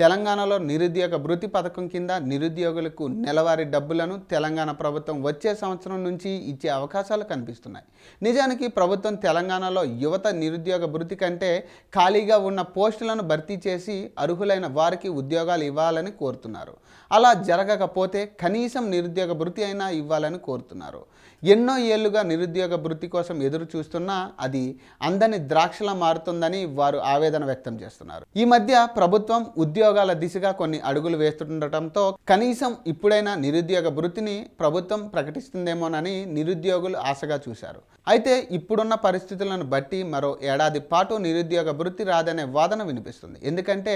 తెలంగాణలో నిరుద్యోగ భృతి పథకం కింద నిరుద్యోగులకు నెలవారీ డబ్బులను తెలంగాణ ప్రభుత్వం వచ్చే సంవత్సరం నుంచి ఇచ్చే అవకాశాలు కనిపిస్తున్నాయి నిజానికి ప్రభుత్వం తెలంగాణలో యువత నిరుద్యోగ భృతి కంటే ఖాళీగా ఉన్న పోస్టులను భర్తీ చేసి అర్హులైన వారికి ఉద్యోగాలు ఇవ్వాలని కోరుతున్నారు అలా జరగకపోతే కనీసం నిరుద్యోగ భృతి అయినా ఇవ్వాలని కోరుతున్నారు ఎన్నో ఏళ్లుగా నిరుద్యోగ భృతి కోసం ఎదురు చూస్తున్నా అది అందని ద్రాక్షలా మారుతుందని వారు ఆవేదన వ్యక్తం చేస్తున్నారు ఈ మధ్య ప్రభుత్వం ఉద్యోగ ఉద్యోగాల దిశగా కొన్ని అడుగులు వేస్తుండటంతో కనీసం ఇప్పుడైనా నిరుద్యోగ వృత్తిని ప్రభుత్వం ప్రకటిస్తుందేమోనని నిరుద్యోగులు ఆశగా చూశారు అయితే ఇప్పుడున్న పరిస్థితులను బట్టి మరో ఏడాది పాటు నిరుద్యోగ వృత్తి రాదనే వాదన వినిపిస్తుంది ఎందుకంటే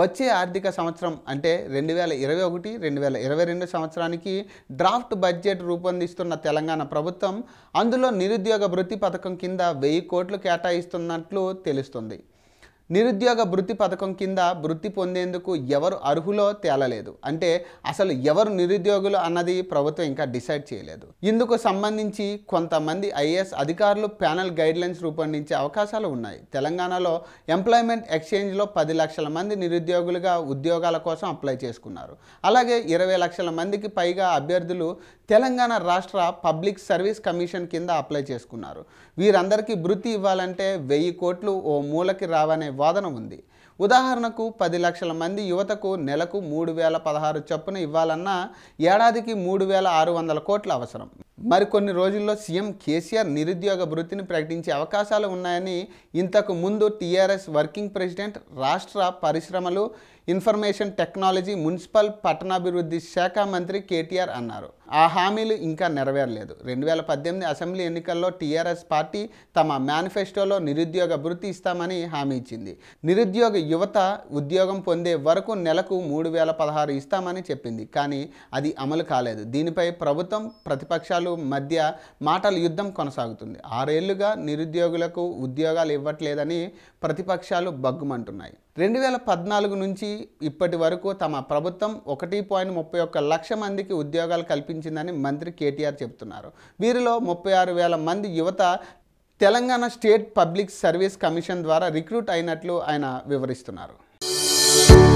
వచ్చే ఆర్థిక సంవత్సరం అంటే రెండు వేల ఇరవై ఒకటి రెండు వేల ఇరవై రెండు సంవత్సరానికి డ్రాఫ్ట్ బడ్జెట్ రూపొందిస్తున్న తెలంగాణ ప్రభుత్వం అందులో నిరుద్యోగ వృత్తి పథకం కింద వెయ్యి కోట్లు కేటాయిస్తున్నట్లు తెలుస్తుంది నిరుద్యోగ వృత్తి పథకం కింద వృత్తి పొందేందుకు ఎవరు అర్హులో తేలలేదు అంటే అసలు ఎవరు నిరుద్యోగులు అన్నది ప్రభుత్వం ఇంకా డిసైడ్ చేయలేదు ఇందుకు సంబంధించి కొంతమంది ఐఏఎస్ అధికారులు ప్యానల్ గైడ్లైన్స్ రూపొందించే అవకాశాలు ఉన్నాయి తెలంగాణలో ఎంప్లాయ్మెంట్ ఎక్స్చేంజ్లో పది లక్షల మంది నిరుద్యోగులుగా ఉద్యోగాల కోసం అప్లై చేసుకున్నారు అలాగే ఇరవై లక్షల మందికి పైగా అభ్యర్థులు తెలంగాణ రాష్ట్ర పబ్లిక్ సర్వీస్ కమిషన్ కింద అప్లై చేసుకున్నారు వీరందరికీ వృత్తి ఇవ్వాలంటే వెయ్యి కోట్లు ఓ మూలకి రావనే వాదన ఉంది ఉదాహరణకు పది లక్షల మంది యువతకు నెలకు మూడు వేల పదహారు చొప్పున ఇవ్వాలన్నా ఏడాదికి మూడు వేల ఆరు వందల కోట్లు అవసరం మరికొన్ని రోజుల్లో సీఎం కేసీఆర్ నిరుద్యోగ వృత్తిని ప్రకటించే అవకాశాలు ఉన్నాయని ఇంతకు ముందు టీఆర్ఎస్ వర్కింగ్ ప్రెసిడెంట్ రాష్ట్ర పరిశ్రమలు ఇన్ఫర్మేషన్ టెక్నాలజీ మున్సిపల్ పట్టణాభివృద్ధి శాఖ మంత్రి కేటీఆర్ అన్నారు ఆ హామీలు ఇంకా నెరవేరలేదు రెండు వేల పద్దెనిమిది అసెంబ్లీ ఎన్నికల్లో టీఆర్ఎస్ పార్టీ తమ మేనిఫెస్టోలో నిరుద్యోగ భృతి ఇస్తామని హామీ ఇచ్చింది నిరుద్యోగ యువత ఉద్యోగం పొందే వరకు నెలకు మూడు వేల పదహారు ఇస్తామని చెప్పింది కానీ అది అమలు కాలేదు దీనిపై ప్రభుత్వం ప్రతిపక్షాలు మధ్య మాటల యుద్ధం కొనసాగుతుంది ఆరేళ్లుగా నిరుద్యోగులకు ఉద్యోగాలు ఇవ్వట్లేదని ప్రతిపక్షాలు బగ్గుమంటున్నాయి రెండు వేల పద్నాలుగు నుంచి ఇప్పటి వరకు తమ ప్రభుత్వం ఒకటి పాయింట్ ముప్పై ఒక్క లక్ష మందికి ఉద్యోగాలు కల్పించిందని మంత్రి కేటీఆర్ చెబుతున్నారు వీరిలో ముప్పై ఆరు వేల మంది యువత Telangana state public service commission ద్వారా రిక్రూట్ అయినట్లు ఆయన వివరిస్తున్నారు